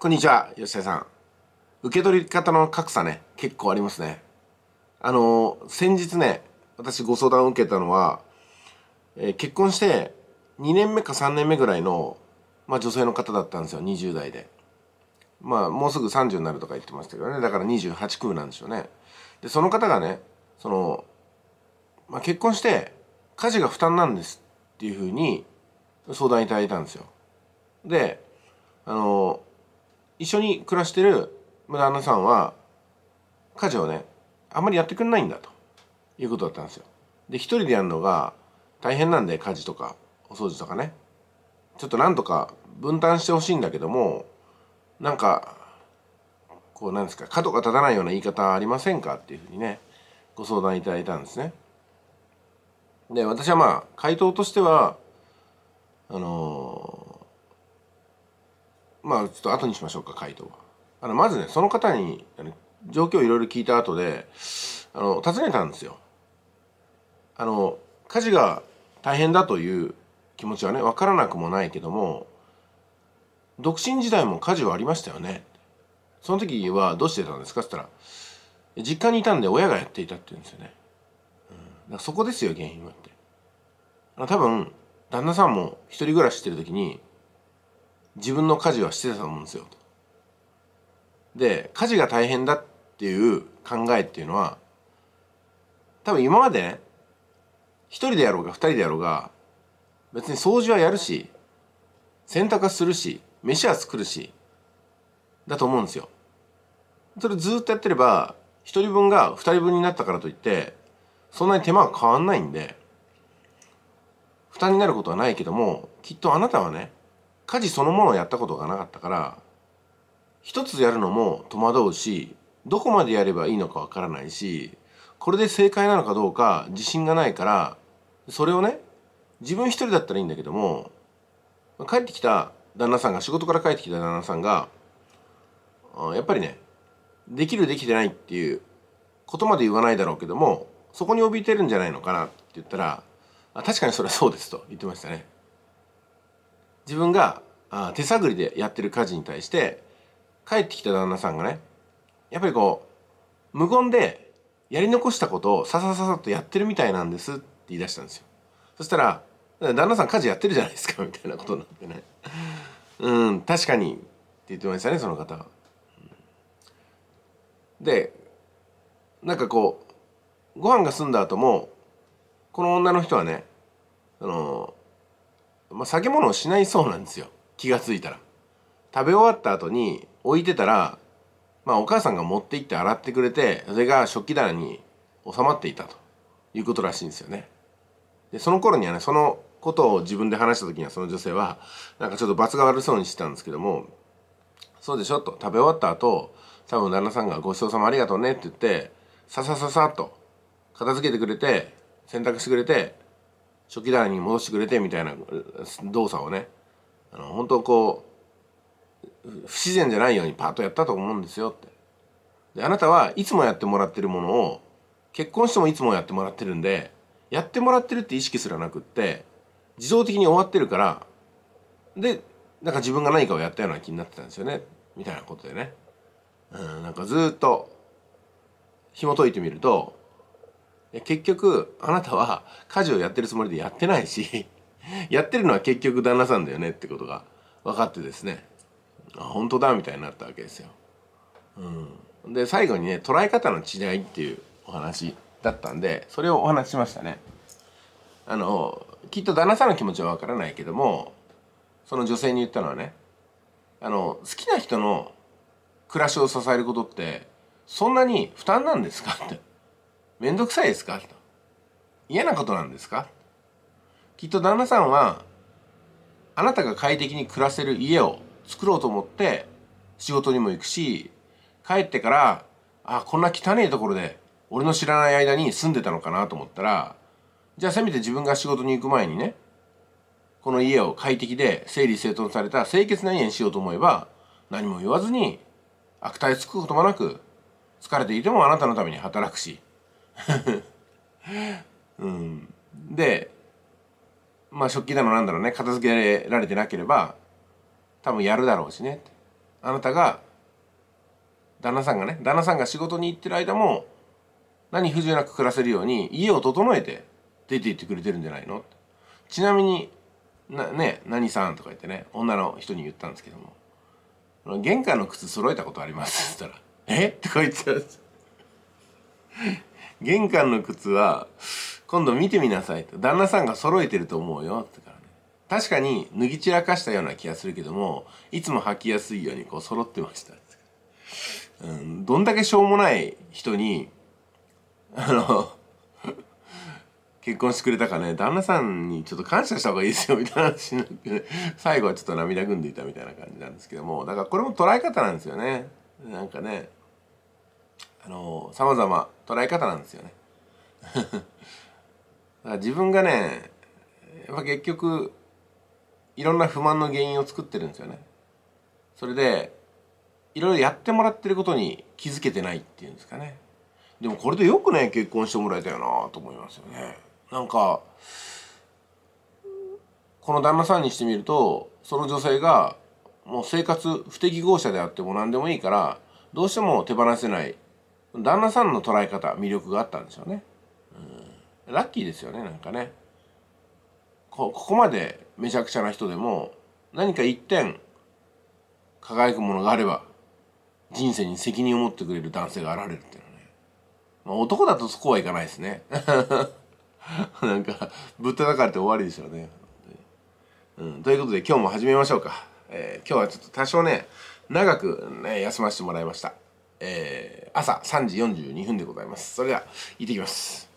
こんにちは、吉田さん。受け取り方の格差ね、結構ありますね。あの、先日ね、私ご相談を受けたのは、えー、結婚して2年目か3年目ぐらいの、まあ、女性の方だったんですよ、20代で。まあ、もうすぐ30になるとか言ってましたけどね、だから28空なんでしょうね。で、その方がね、その、まあ、結婚して家事が負担なんですっていうふうに相談いただいたんですよ。で、あの、一緒に暮らしてる旦那さんは家事をねあんまりやってくれないんだということだったんですよ。で一人でやるのが大変なんで家事とかお掃除とかねちょっとなんとか分担してほしいんだけどもなんかこうなんですか角が立たないような言い方ありませんかっていうふうにねご相談いただいたんですね。で私はまあ回答としてはあのーまあちょっと後にしましょうか回答はあのまずねその方に状況をいろいろ聞いた後であの尋ねたんですよあの家事が大変だという気持ちはね分からなくもないけども独身時代も家事はありましたよねその時はどうしてたんですかって言ったら実家にいたんで親がやっていたって言うんですよね、うん、そこですよ原因はって多分旦那さんも一人暮らししてる時に自分の家事はしてたと思うんですよで家事が大変だっていう考えっていうのは多分今までね一人でやろうが二人でやろうが別に掃除はやるし洗濯はするし飯は作るしだと思うんですよ。それずっとやってれば一人分が二人分になったからといってそんなに手間は変わんないんで負担になることはないけどもきっとあなたはね家事そのものをやったことがなかったから一つやるのも戸惑うしどこまでやればいいのかわからないしこれで正解なのかどうか自信がないからそれをね自分一人だったらいいんだけども帰ってきた旦那さんが仕事から帰ってきた旦那さんがやっぱりねできるできてないっていうことまで言わないだろうけどもそこに怯えてるんじゃないのかなって言ったら「あ確かにそれはそうです」と言ってましたね。自分があ手探りでやってる家事に対して帰ってきた旦那さんがねやっぱりこう無言でやり残したことをさささっとやってるみたいなんですって言い出したんですよそしたら「旦那さん家事やってるじゃないですか」みたいなことになってね「うん確かに」って言ってましたねその方は。でなんかこうご飯が済んだ後もこの女の人はねそのまあ、酒物をしないそうなんですよ気が付いたら食べ終わった後に置いてたらまあお母さんが持って行って洗ってくれてそれが食器棚に収まっていたということらしいんですよねでその頃にはねそのことを自分で話した時にはその女性はなんかちょっと罰が悪そうにしてたんですけども「そうでしょ」と食べ終わった後多分旦那さんが「ごちそうさまありがとうね」って言ってささささっと片付けてくれて洗濯してくれて初期段に戻してくれてみたいな動作をねあの本当こう不自然じゃないようにパッとやったと思うんですよってであなたはいつもやってもらってるものを結婚してもいつもやってもらってるんでやってもらってるって意識すらなくって自動的に終わってるからでなんか自分が何かをやったような気になってたんですよねみたいなことでねうんなんかずっと紐解いてみると結局あなたは家事をやってるつもりでやってないし やってるのは結局旦那さんだよねってことが分かってですねあ本当だみたいになったわけですよ。うん、で最後にね捉え方の違いっていうお話だったんでそれをお話ししましたね。あのきっと旦那さんの気持ちは分からないけどもその女性に言ったのはねあの好きな人の暮らしを支えることってそんなに負担なんですかって。面倒くさいですか嫌なことなんですかきっと旦那さんはあなたが快適に暮らせる家を作ろうと思って仕事にも行くし帰ってからあこんな汚いところで俺の知らない間に住んでたのかなと思ったらじゃあせめて自分が仕事に行く前にねこの家を快適で整理整頓された清潔な家にしようと思えば何も言わずに悪態つくこともなく疲れていてもあなたのために働くし うん、でまあ食器だのなんだろうね片付けられてなければ多分やるだろうしねあなたが旦那さんがね旦那さんが仕事に行ってる間も何不自由なく暮らせるように家を整えて出て行ってくれてるんじゃないのちなみになね何さんとか言ってね女の人に言ったんですけども玄関の靴揃えたことありますって言ったら「えっ?」とか言ってたんです玄関の靴は今度見てみなさいと旦那さんが揃えてると思うよってからね確かに脱ぎ散らかしたような気がするけどもいつも履きやすいようにこう揃ってましたうん、どんだけしょうもない人にあの結婚してくれたかね旦那さんにちょっと感謝した方がいいですよみたいな話になって、ね、最後はちょっと涙ぐんでいたみたいな感じなんですけどもだからこれも捉え方なんですよねなんかねあの様々捉え方なんですよね 自分がねやっぱ結局いろんな不満の原因を作ってるんですよねそれでいろいろやってもらってることに気づけてないっていうんですかねでもこれでよくね結婚してもらえたよなと思いますよねなんかこの旦那さんにしてみるとその女性がもう生活不適合者であっても何でもいいからどうしても手放せない旦那さんの捉え方魅力があったんですよね、うん、ラッキーですよねなんかねここまでめちゃくちゃな人でも何か一点輝くものがあれば人生に責任を持ってくれる男性が現れるっていうのね、まあ、男だとそこはいかないですね なんかぶったたかれて終わりですよね、うん、ということで今日も始めましょうか、えー、今日はちょっと多少ね長くね休ませてもらいましたえー、朝3時42分でございます。それでは、行ってきます。